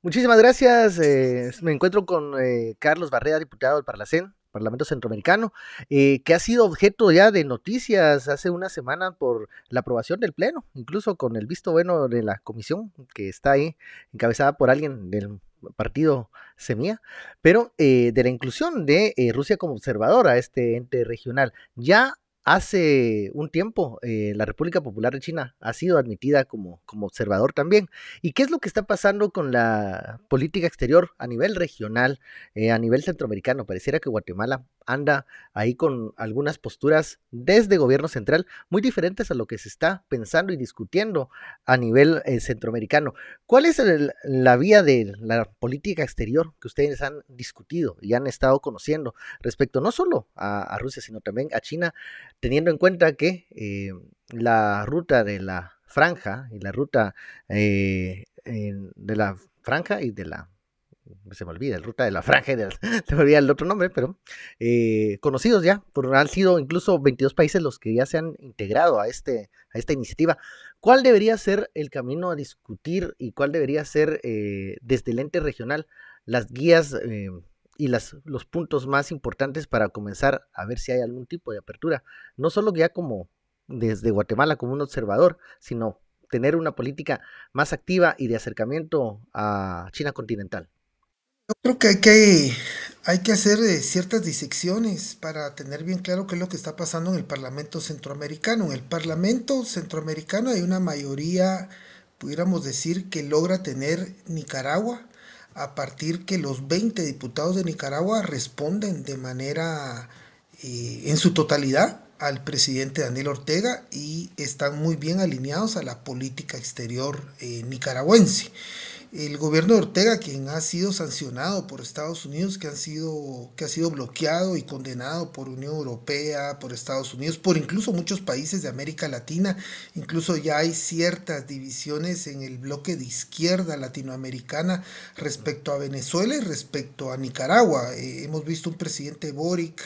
Muchísimas gracias. Eh, me encuentro con eh, Carlos Barrera, diputado del Parlacén, Parlamento Centroamericano, eh, que ha sido objeto ya de noticias hace una semana por la aprobación del Pleno, incluso con el visto bueno de la comisión que está ahí encabezada por alguien del partido semía pero de la inclusión de Rusia como observadora a este ente regional. Ya Hace un tiempo eh, la República Popular de China ha sido admitida como, como observador también. ¿Y qué es lo que está pasando con la política exterior a nivel regional, eh, a nivel centroamericano? Pareciera que Guatemala anda ahí con algunas posturas desde gobierno central muy diferentes a lo que se está pensando y discutiendo a nivel eh, centroamericano. ¿Cuál es la vía de la política exterior que ustedes han discutido y han estado conociendo respecto no solo a, Rusia, sino también a China, teniendo en cuenta que eh, la ruta de la franja y la ruta eh, de la franja y de la se me olvida, el Ruta de la Franja, se me olvida el otro nombre, pero eh, conocidos ya, por, han sido incluso 22 países los que ya se han integrado a, este, a esta iniciativa. ¿Cuál debería ser el camino a discutir y cuál debería ser eh, desde el ente regional las guías eh, y las, los puntos más importantes para comenzar a ver si hay algún tipo de apertura? No solo ya como desde Guatemala como un observador, sino tener una política más activa y de acercamiento a China continental. Yo creo que hay que, hacer eh, ciertas disecciones para tener bien claro qué es lo que está pasando en el Parlamento centroamericano. En el Parlamento centroamericano hay una mayoría, pudiéramos decir, que logra tener Nicaragua a partir que los 20 diputados de Nicaragua responden de manera eh, en su totalidad al presidente Daniel Ortega y están muy bien alineados a la política exterior eh, nicaragüense el gobierno de Ortega, quien ha sido sancionado por Estados Unidos, que, han sido, que ha sido bloqueado y condenado por Unión Europea, por Estados Unidos, por incluso muchos países de América Latina, incluso ya hay ciertas divisiones en el bloque de izquierda latinoamericana respecto a Venezuela y respecto a Nicaragua. Eh, hemos visto un presidente Boric,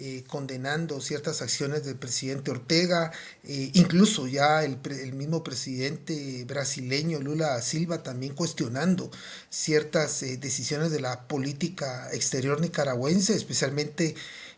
eh, condenando ciertas acciones del presidente Ortega, eh, incluso ya el, mismo presidente brasileño Lula Silva también cuestionando ciertas eh, decisiones de la política exterior nicaragüense, especialmente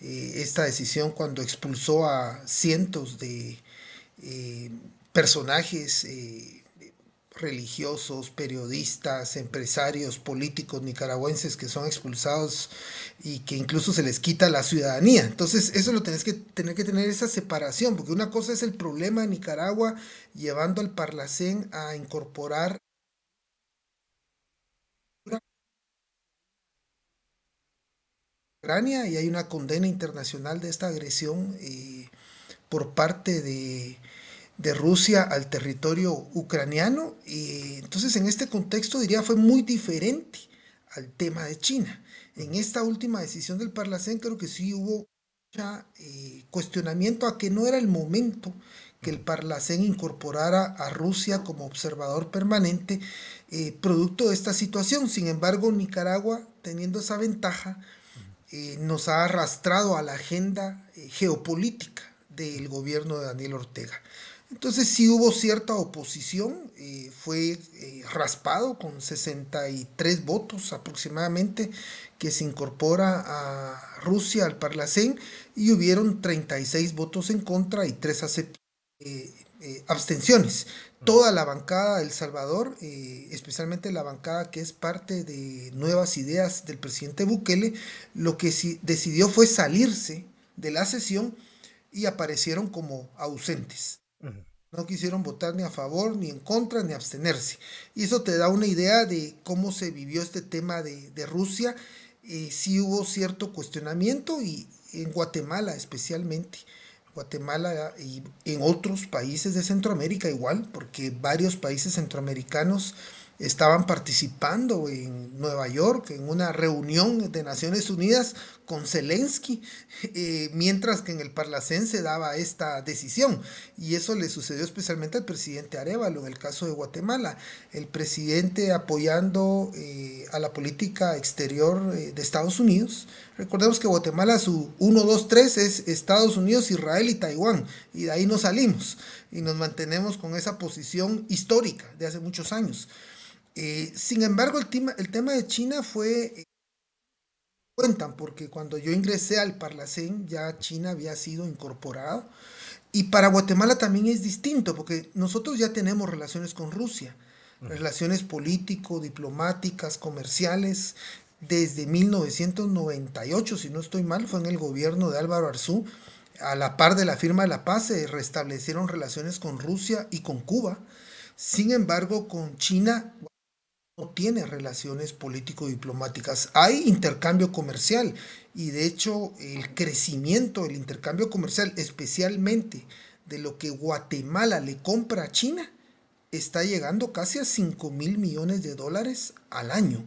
esta decisión cuando expulsó a cientos de personajes religiosos, periodistas, empresarios, políticos nicaragüenses que son expulsados y que incluso se les quita la ciudadanía. Entonces, eso lo tenés que tener que tener esa separación, porque una cosa es el problema de Nicaragua llevando al Parlacén a incorporar y hay una condena internacional de esta agresión eh, por parte de de Rusia al territorio ucraniano. Y entonces en este contexto diría fue muy diferente al tema de China. En esta última decisión del Parlacén creo que sí hubo eh, cuestionamiento a que no era el momento que el Parlacén incorporara a Rusia como observador permanente eh, producto de esta situación. Sin embargo, Nicaragua, teniendo esa ventaja, eh, nos ha arrastrado a la agenda geopolítica del gobierno de Daniel Ortega. Entonces sí hubo cierta oposición, eh, fue eh, raspado con 63 votos aproximadamente que se incorpora a Rusia, al Parlacén, y hubieron 36 votos en contra y 3 eh, abstenciones. Mm. Toda la bancada de El Salvador, especialmente la bancada que es parte de nuevas ideas del presidente Bukele, lo que decidió fue salirse de la sesión y aparecieron como ausentes. No quisieron votar ni a favor, ni en contra, ni abstenerse. Y eso te da una idea de cómo se vivió este tema de, Rusia. Eh, sí hubo cierto cuestionamiento y en Guatemala especialmente. Guatemala y en otros países de Centroamérica igual, porque varios países centroamericanos estaban participando en Nueva York en una reunión de Naciones Unidas con Zelensky, eh, mientras que en el Parlacén se daba esta decisión. Y eso le sucedió especialmente al presidente Arevalo en el caso de Guatemala. El presidente apoyando eh, a la política exterior eh, de Estados Unidos. Recordemos que Guatemala su 1, 2, 3 es Estados Unidos, Israel y Taiwán. Y de ahí nos salimos y nos mantenemos con esa posición histórica de hace muchos años. Eh, sin embargo, el, tema, el tema de China fue... Eh, cuentan, porque cuando yo ingresé al Parlacén ya China había sido incorporado. Y para Guatemala también es distinto, porque nosotros ya tenemos relaciones con Rusia, relaciones político, diplomáticas, comerciales, desde 1998, si no estoy mal, fue en el gobierno de Álvaro Arzú, a la par de la firma de la paz, se restablecieron relaciones con Rusia y con Cuba. Sin embargo, con China, no tiene relaciones político-diplomáticas. Hay intercambio comercial y de hecho el crecimiento del intercambio comercial, especialmente de lo que Guatemala le compra a China, está llegando casi a 5 mil millones de dólares al año.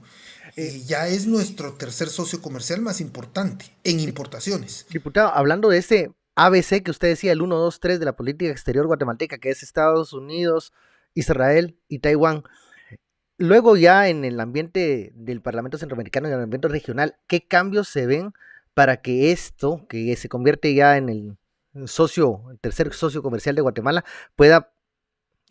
Eh, ya es nuestro tercer socio comercial más importante en importaciones. Diputado, hablando de ese ABC que usted decía, el 1, 2, 3 de la política exterior guatemalteca, que es Estados Unidos, Israel y Taiwán. Luego ya en el ambiente del Parlamento Centroamericano y en el ambiente regional, ¿qué cambios se ven para que esto, que se convierte ya en el socio, el tercer socio comercial de Guatemala, pueda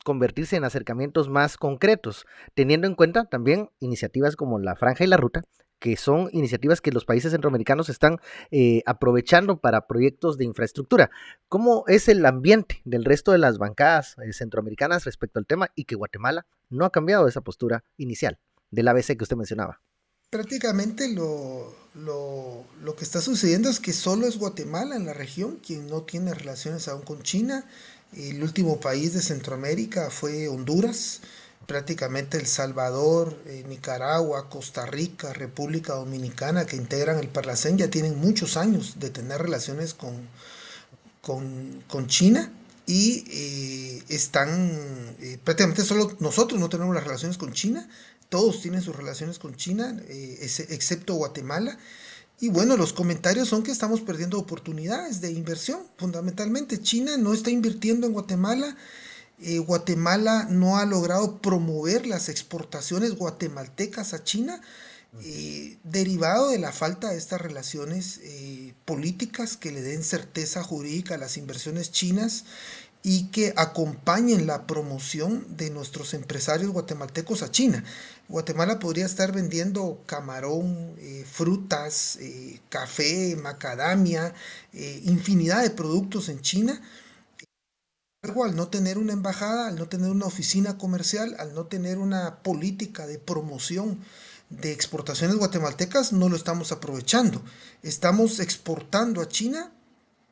convertirse en acercamientos más concretos, teniendo en cuenta también iniciativas como la Franja y la Ruta, que son iniciativas que los países centroamericanos están eh, aprovechando para proyectos de infraestructura. ¿Cómo es el ambiente del resto de las bancadas eh, centroamericanas respecto al tema y que Guatemala no ha cambiado esa postura inicial del ABC que usted mencionaba? Prácticamente lo, lo, lo que está sucediendo es que solo es Guatemala en la región quien no tiene relaciones aún con China el último país de Centroamérica fue Honduras, prácticamente El Salvador, eh, Nicaragua, Costa Rica, República Dominicana, que integran el Parlacén, ya tienen muchos años de tener relaciones con, con, China y eh, están, eh, prácticamente solo nosotros no tenemos las relaciones con China, todos tienen sus relaciones con China, excepto Guatemala. Y bueno, los comentarios son que estamos perdiendo oportunidades de inversión. Fundamentalmente, China no está invirtiendo en Guatemala. Eh, Guatemala no ha logrado promover las exportaciones guatemaltecas a China, eh, derivado de la falta de estas relaciones eh, políticas que le den certeza jurídica a las inversiones chinas y que acompañen la promoción de nuestros empresarios guatemaltecos a China. Guatemala podría estar vendiendo camarón, eh, frutas, eh, café, macadamia, eh, infinidad de productos en China. Al no tener una embajada, al no tener una oficina comercial, al no tener una política de promoción de exportaciones guatemaltecas, no lo estamos aprovechando. Estamos exportando a China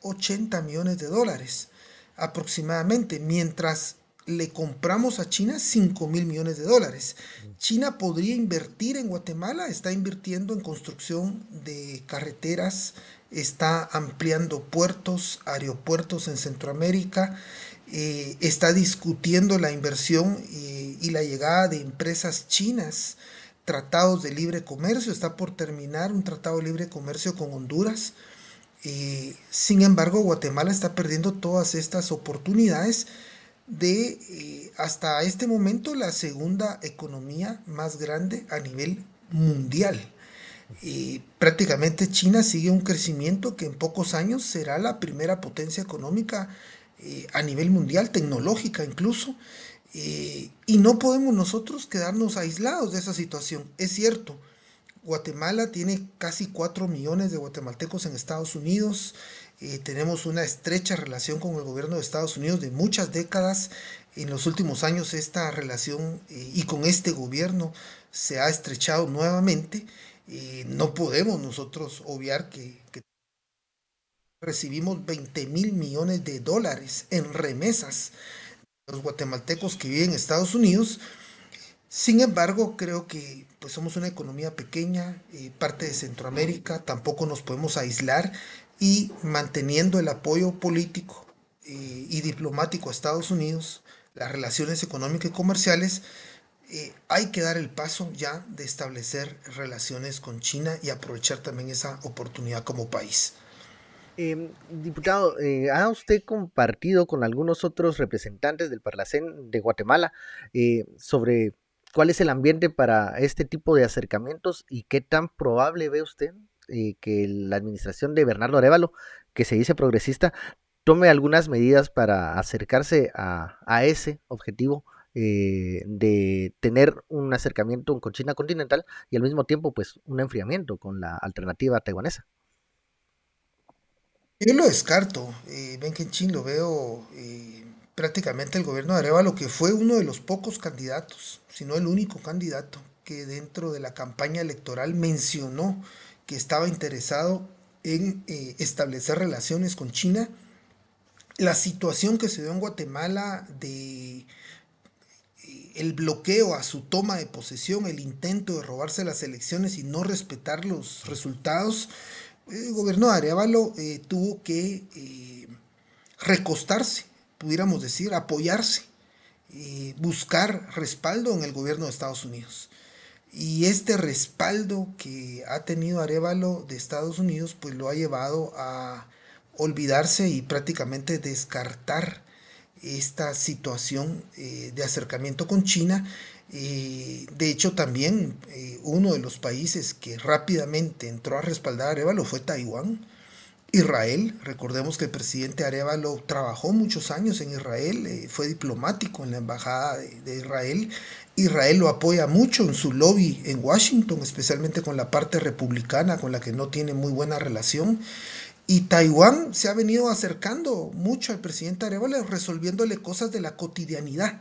80 millones de dólares aproximadamente, mientras le compramos a China 5 mil millones de dólares. China podría invertir en Guatemala, está invirtiendo en construcción de carreteras, está ampliando puertos, aeropuertos en Centroamérica, eh, está discutiendo la inversión y la llegada de empresas chinas, tratados de libre comercio, está por terminar un tratado de libre comercio con Honduras eh, sin embargo, Guatemala está perdiendo todas estas oportunidades de eh, hasta este momento la segunda economía más grande a nivel mundial. Y eh, prácticamente China sigue un crecimiento que en pocos años será la primera potencia económica a nivel mundial, tecnológica incluso. y no podemos nosotros quedarnos aislados de esa situación. Es cierto, Guatemala tiene casi 4 millones de guatemaltecos en Estados Unidos. Eh, tenemos una estrecha relación con el gobierno de Estados Unidos de muchas décadas. En los últimos años esta relación eh, y con este gobierno se ha estrechado nuevamente. Eh, no podemos nosotros obviar que, que recibimos 20 mil millones de dólares en remesas de los guatemaltecos que viven en Estados Unidos. Sin embargo, creo que pues somos una economía pequeña, eh, parte de Centroamérica, tampoco nos podemos aislar y manteniendo el apoyo político eh, y diplomático a Estados Unidos, las relaciones económicas y comerciales, eh, hay que dar el paso ya de establecer relaciones con China y aprovechar también esa oportunidad como país. diputado, ¿ha usted compartido con algunos otros representantes del Parlacén de Guatemala sobre cuál es el ambiente para este tipo de acercamientos y qué tan probable ve usted eh, que la administración de Bernardo Arevalo, que se dice progresista, tome algunas medidas para acercarse a, ese objetivo eh, de tener un acercamiento con China continental y al mismo tiempo pues un enfriamiento con la alternativa taiwanesa. Yo lo descarto, eh, que en Chin lo veo prácticamente el gobierno de Arevalo, que fue uno de los pocos candidatos, si no el único candidato, que dentro de la campaña electoral mencionó que estaba interesado en eh, establecer relaciones con China. La situación que se dio en Guatemala de eh, el bloqueo a su toma de posesión, el intento de robarse las elecciones y no respetar los resultados, el gobierno de Arevalo eh, tuvo que recostarse pudiéramos decir, apoyarse, y buscar respaldo en el gobierno de Estados Unidos. Y este respaldo que ha tenido Arevalo de Estados Unidos, pues lo ha llevado a olvidarse y prácticamente descartar esta situación eh, de acercamiento con China. Eh, de hecho, también eh, uno de los países que rápidamente entró a respaldar a Arevalo fue Taiwán. Israel, recordemos que el presidente Arevalo trabajó muchos años en Israel, eh, fue diplomático en la embajada de, Israel. Israel lo apoya mucho en su lobby en Washington, especialmente con la parte republicana, con la que no tiene muy buena relación. Y Taiwán se ha venido acercando mucho al presidente Arevalo, resolviéndole cosas de la cotidianidad.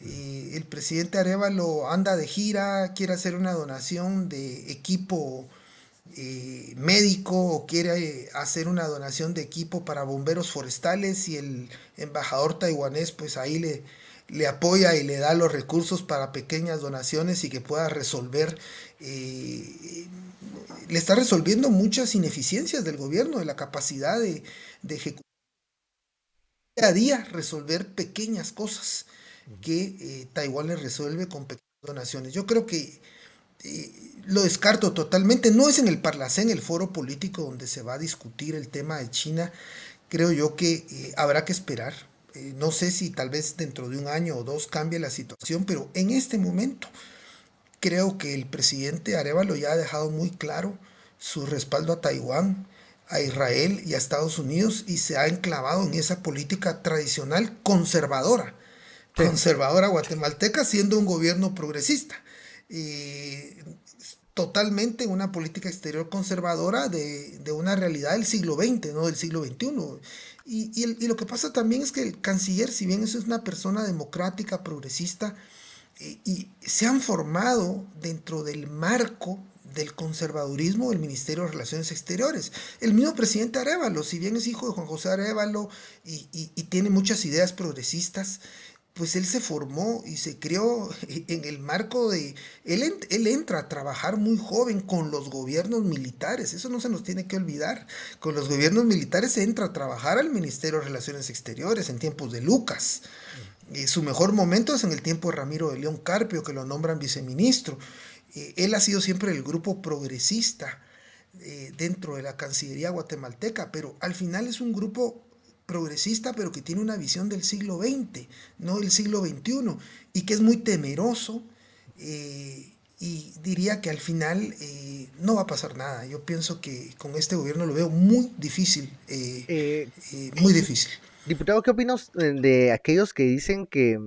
Eh, el presidente Arevalo anda de gira, quiere hacer una donación de equipo médico o quiere hacer una donación de equipo para bomberos forestales y el embajador taiwanés pues ahí le, le apoya y le da los recursos para pequeñas donaciones y que pueda resolver, eh, le está resolviendo muchas ineficiencias del gobierno, de la capacidad de, de ejecutar día a día, resolver pequeñas cosas que eh, Taiwán le resuelve con pequeñas donaciones. Yo creo que eh, lo descarto totalmente. No es en el Parlacén, el foro político donde se va a discutir el tema de China. Creo yo que eh, habrá que esperar. Eh, no sé si tal vez dentro de un año o dos cambie la situación, pero en este momento creo que el presidente Arevalo ya ha dejado muy claro su respaldo a Taiwán, a Israel y a Estados Unidos y se ha enclavado en esa política tradicional conservadora, conservadora guatemalteca, siendo un gobierno progresista totalmente una política exterior conservadora de, de, una realidad del siglo XX, no del siglo XXI. Y, y, lo que pasa también es que el canciller, si bien eso es una persona democrática, progresista, eh, y se han formado dentro del marco del conservadurismo del Ministerio de Relaciones Exteriores. El mismo presidente Arevalo, si bien es hijo de Juan José Arevalo y, y tiene muchas ideas progresistas, pues él se formó y se creó en el marco de... Él, él, entra a trabajar muy joven con los gobiernos militares, eso no se nos tiene que olvidar. Con los gobiernos militares entra a trabajar al Ministerio de Relaciones Exteriores en tiempos de Lucas. Mm. y su mejor momento es en el tiempo de Ramiro de León Carpio, que lo nombran viceministro. Eh, él ha sido siempre el grupo progresista eh, dentro de la Cancillería guatemalteca, pero al final es un grupo progresista, pero que tiene una visión del siglo XX, no del siglo XXI, y que es muy temeroso. Eh, y diría que al final eh, no va a pasar nada. Yo pienso que con este gobierno lo veo muy difícil, eh, muy difícil. Diputado, ¿qué opinas de aquellos que dicen que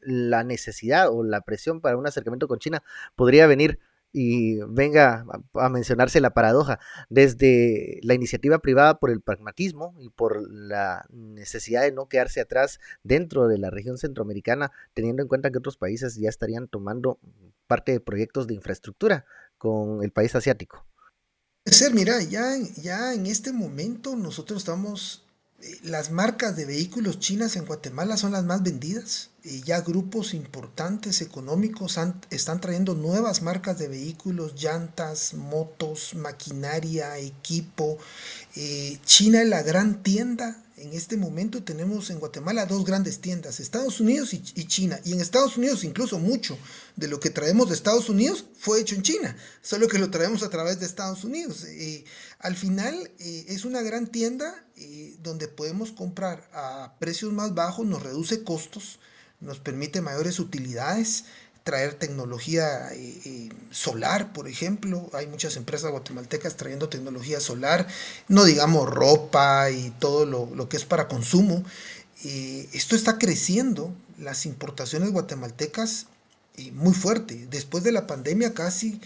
la necesidad o la presión para un acercamiento con China podría venir y venga a mencionarse la paradoja, desde la iniciativa privada por el pragmatismo y por la necesidad de no quedarse atrás dentro de la región centroamericana, teniendo en cuenta que otros países ya estarían tomando parte de proyectos de infraestructura con el país asiático. Ser, mira, ya, ya en este momento nosotros estamos las marcas de vehículos chinas en Guatemala son las más vendidas. Y ya grupos importantes económicos están trayendo nuevas marcas de vehículos, llantas, motos, maquinaria, equipo. Eh, China es la gran tienda en este momento tenemos en Guatemala dos grandes tiendas, Estados Unidos y, China. Y en Estados Unidos incluso mucho de lo que traemos de Estados Unidos fue hecho en China, solo que lo traemos a través de Estados Unidos. al final eh, es una gran tienda eh, donde podemos comprar a precios más bajos, nos reduce costos, nos permite mayores utilidades traer tecnología eh, eh, solar, por ejemplo. Hay muchas empresas guatemaltecas trayendo tecnología solar, no digamos ropa y todo lo, que es para consumo. Eh, esto está creciendo, las importaciones guatemaltecas muy fuerte. Después de la pandemia casi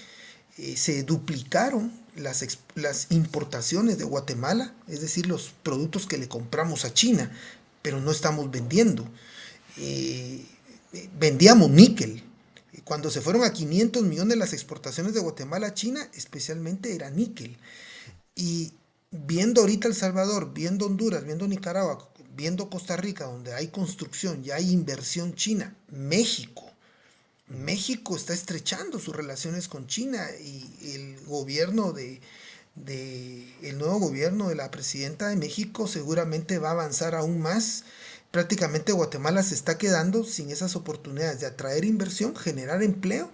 se duplicaron las, las importaciones de Guatemala, es decir, los productos que le compramos a China, pero no estamos vendiendo. vendíamos níquel, cuando se fueron a 500 millones las exportaciones de Guatemala a China, especialmente era níquel. Y viendo ahorita El Salvador, viendo Honduras, viendo Nicaragua, viendo Costa Rica, donde hay construcción y hay inversión china, México. México está estrechando sus relaciones con China y el gobierno de, de el nuevo gobierno de la presidenta de México seguramente va a avanzar aún más prácticamente Guatemala se está quedando sin esas oportunidades de atraer inversión, generar empleo,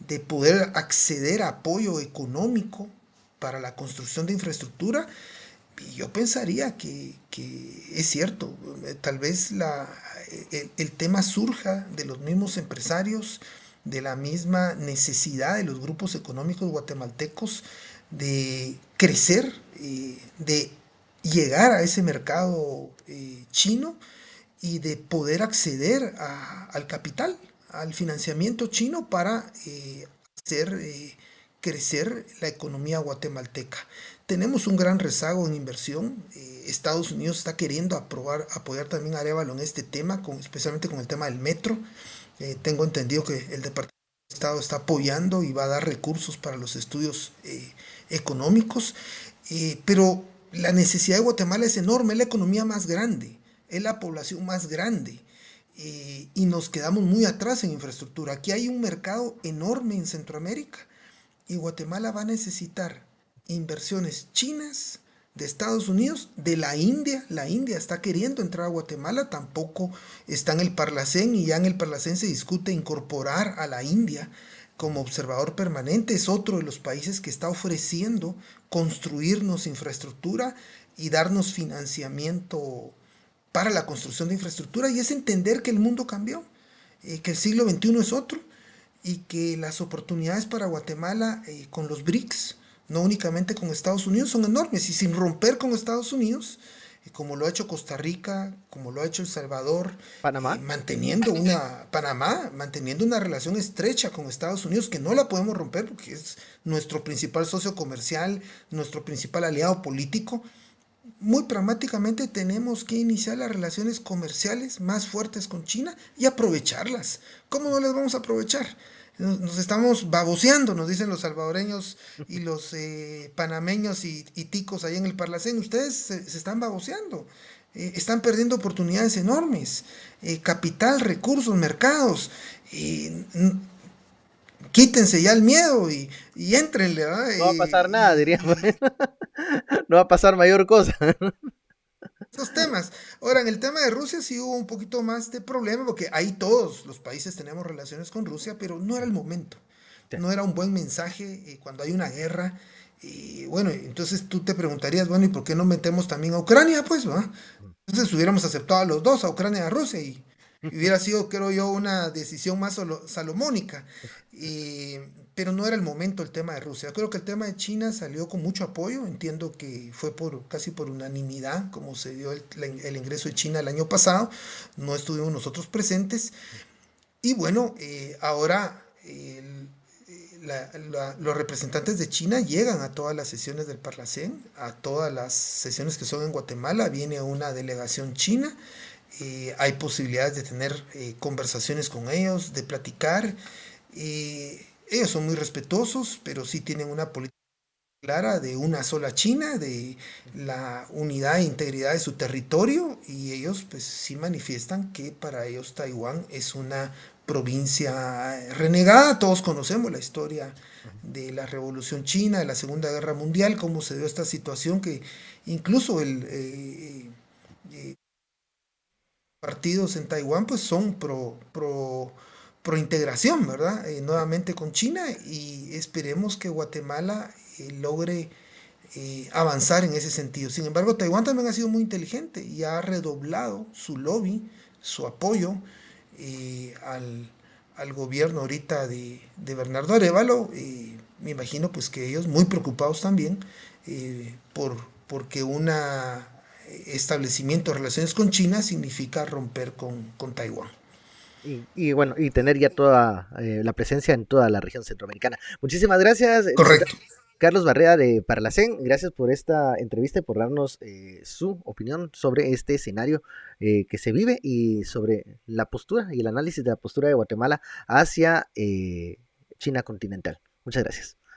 de poder acceder a apoyo económico para la construcción de infraestructura. Y yo pensaría que, es cierto, eh, tal vez eh, el, tema surja de los mismos empresarios, de la misma necesidad de los grupos económicos guatemaltecos de crecer, eh, de llegar a ese mercado chino y de poder acceder al capital, al financiamiento chino para eh, hacer eh, crecer la economía guatemalteca. Tenemos un gran rezago en inversión. Eh, Estados Unidos está queriendo aprobar, apoyar también a Arevalo en este tema, especialmente con el tema del metro. tengo entendido que el Departamento de Estado está apoyando y va a dar recursos para los estudios económicos, pero la necesidad de Guatemala es enorme, es la economía más grande es la población más grande eh, y nos quedamos muy atrás en infraestructura. Aquí hay un mercado enorme en Centroamérica y Guatemala va a necesitar inversiones chinas de Estados Unidos, de la India. La India está queriendo entrar a Guatemala, tampoco está en el Parlacén y ya en el Parlacén se discute incorporar a la India como observador permanente. Es otro de los países que está ofreciendo construirnos infraestructura y darnos financiamiento para la construcción de infraestructura y es entender que el mundo cambió, eh, que el siglo XXI es otro y que las oportunidades para Guatemala eh, con los BRICS, no únicamente con Estados Unidos, son enormes y sin romper con Estados Unidos, eh, como lo ha hecho Costa Rica, como lo ha hecho El Salvador, Panamá, manteniendo una Panamá, manteniendo una relación estrecha con Estados Unidos que no la podemos romper porque es nuestro principal socio comercial, nuestro principal aliado político muy pragmáticamente tenemos que iniciar las relaciones comerciales más fuertes con China y aprovecharlas. ¿Cómo no las vamos a aprovechar? Nos, estamos baboseando, nos dicen los salvadoreños y los eh, panameños y, ticos ahí en el Parlacén. Ustedes se, están baboseando. Eh, están perdiendo oportunidades enormes, eh, capital, recursos, mercados. quítense ya el miedo y, y entrenle. No va a pasar nada, diría. no va a pasar mayor cosa. Esos temas. Ahora, en el tema de Rusia sí hubo un poquito más de problema, porque ahí todos los países tenemos relaciones con Rusia, pero no era el momento. No era un buen mensaje eh, cuando hay una guerra. Y bueno, entonces tú te preguntarías, bueno, ¿y por qué no metemos también a Ucrania? Pues, ¿no? Entonces hubiéramos aceptado a los dos, a Ucrania y a Rusia, y hubiera sido, creo yo, una decisión más salomónica. Y, pero no era el momento el tema de Rusia. Creo que el tema de China salió con mucho apoyo, entiendo que fue por casi por unanimidad como se dio el, ingreso de China el año pasado, no estuvimos nosotros presentes. Y bueno, eh, ahora eh, los representantes de China llegan a todas las sesiones del Parlacén, a todas las sesiones que son en Guatemala, viene una delegación china. Eh, hay posibilidades de tener conversaciones con ellos, de platicar. Eh, ellos son muy respetuosos, pero sí tienen una política clara de una sola China, de la unidad e integridad de su territorio y ellos pues sí manifiestan que para ellos Taiwán es una provincia eh, renegada, todos conocemos la historia de la Revolución China, de la Segunda Guerra Mundial, cómo se dio esta situación que incluso los eh, eh, partidos en Taiwán pues son pro prointegración, ¿verdad? Eh, nuevamente con China y esperemos que Guatemala eh, logre eh, avanzar en ese sentido. Sin embargo, Taiwán también ha sido muy inteligente y ha redoblado su lobby, su apoyo al, gobierno ahorita de, de Bernardo Arevalo. me imagino pues que ellos muy preocupados también por porque un establecimiento de relaciones con China significa romper con Taiwán y, bueno, y tener ya toda eh, la presencia en toda la región centroamericana. Muchísimas gracias. Eh, Carlos Barrea de Parlacén, gracias por esta entrevista y por darnos eh, su opinión sobre este escenario que se vive y sobre la postura y el análisis de la postura de Guatemala hacia China continental. Muchas gracias.